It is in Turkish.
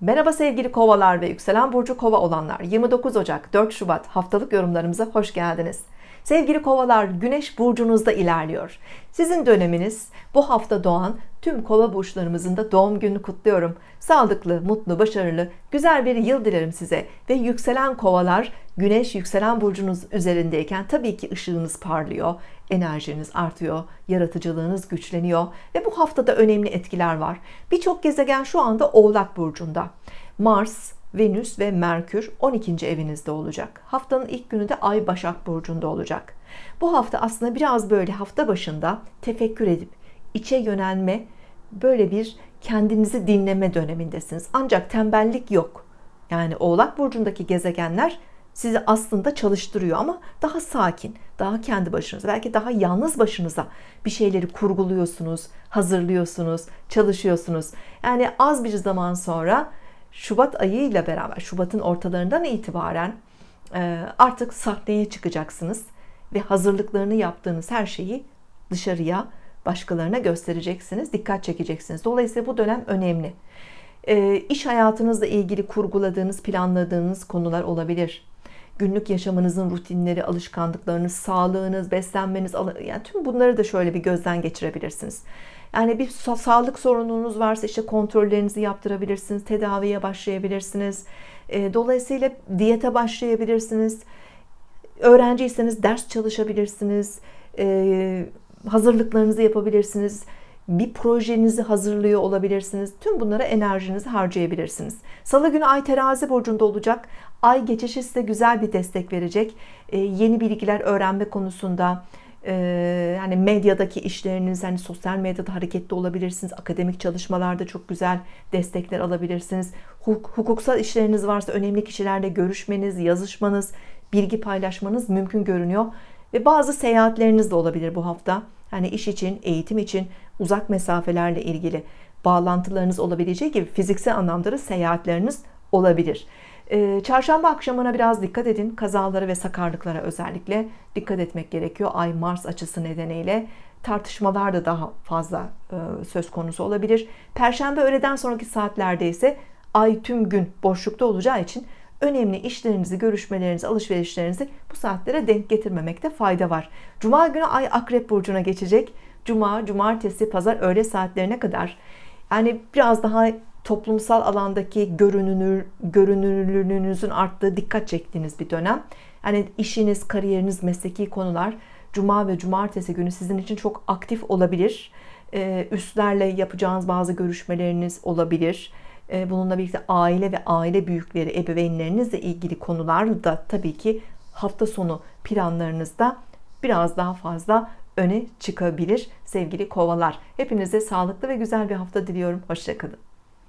Merhaba sevgili kovalar ve yükselen burcu kova olanlar 29 Ocak 4 Şubat haftalık yorumlarımıza hoş geldiniz. Sevgili kovalar güneş burcunuzda ilerliyor. Sizin döneminiz bu hafta doğan tüm kova burçlarımızın da doğum gününü kutluyorum. Sağlıklı, mutlu, başarılı, güzel bir yıl dilerim size ve yükselen kovalar Güneş yükselen burcunuz üzerindeyken tabii ki ışığınız parlıyor, enerjiniz artıyor, yaratıcılığınız güçleniyor ve bu haftada önemli etkiler var. Birçok gezegen şu anda Oğlak burcunda. Mars, Venüs ve Merkür 12. evinizde olacak. Haftanın ilk günü de Ay Başak burcunda olacak. Bu hafta aslında biraz böyle hafta başında tefekkür edip içe yönelme, böyle bir kendinizi dinleme dönemindesiniz. Ancak tembellik yok. Yani Oğlak burcundaki gezegenler sizi aslında çalıştırıyor ama daha sakin, daha kendi başınıza, belki daha yalnız başınıza bir şeyleri kurguluyorsunuz, hazırlıyorsunuz, çalışıyorsunuz. Yani az bir zaman sonra Şubat ayıyla beraber, Şubat'ın ortalarından itibaren e, artık sahneye çıkacaksınız ve hazırlıklarını yaptığınız her şeyi dışarıya, başkalarına göstereceksiniz, dikkat çekeceksiniz. Dolayısıyla bu dönem önemli. E, iş hayatınızla ilgili kurguladığınız, planladığınız konular olabilir günlük yaşamınızın rutinleri, alışkanlıklarınız, sağlığınız, beslenmeniz, yani tüm bunları da şöyle bir gözden geçirebilirsiniz. Yani bir sa sağlık sorununuz varsa işte kontrollerinizi yaptırabilirsiniz, tedaviye başlayabilirsiniz. E, dolayısıyla diyete başlayabilirsiniz. Öğrenciyseniz ders çalışabilirsiniz. E, hazırlıklarınızı yapabilirsiniz bir projenizi hazırlıyor olabilirsiniz. Tüm bunlara enerjinizi harcayabilirsiniz. Salı günü Ay terazi burcunda olacak. Ay geçişi size güzel bir destek verecek. E, yeni bilgiler öğrenme konusunda, e, yani medyadaki işleriniz hani sosyal medyada hareketli olabilirsiniz akademik çalışmalarda çok güzel destekler alabilirsiniz hukuksal işleriniz varsa önemli kişilerle görüşmeniz yazışmanız bilgi paylaşmanız mümkün görünüyor ve bazı seyahatleriniz de olabilir bu hafta hani iş için eğitim için uzak mesafelerle ilgili bağlantılarınız olabileceği gibi fiziksel anlamda da seyahatleriniz olabilir. Ee, çarşamba akşamına biraz dikkat edin. Kazalara ve sakarlıklara özellikle dikkat etmek gerekiyor. Ay Mars açısı nedeniyle tartışmalar da daha fazla e, söz konusu olabilir. Perşembe öğleden sonraki saatlerde ise ay tüm gün boşlukta olacağı için önemli işlerinizi, görüşmelerinizi, alışverişlerinizi bu saatlere denk getirmemekte fayda var. Cuma günü ay Akrep burcuna geçecek. Cuma, cumartesi, pazar öğle saatlerine kadar yani biraz daha toplumsal alandaki görünür, görünürlüğünüzün arttığı dikkat çektiğiniz bir dönem. Yani işiniz, kariyeriniz, mesleki konular cuma ve cumartesi günü sizin için çok aktif olabilir. Ee, üstlerle yapacağınız bazı görüşmeleriniz olabilir. Ee, bununla birlikte aile ve aile büyükleri, ebeveynlerinizle ilgili konular da tabii ki hafta sonu planlarınızda biraz daha fazla öne çıkabilir sevgili kovalar. Hepinize sağlıklı ve güzel bir hafta diliyorum. Hoşçakalın.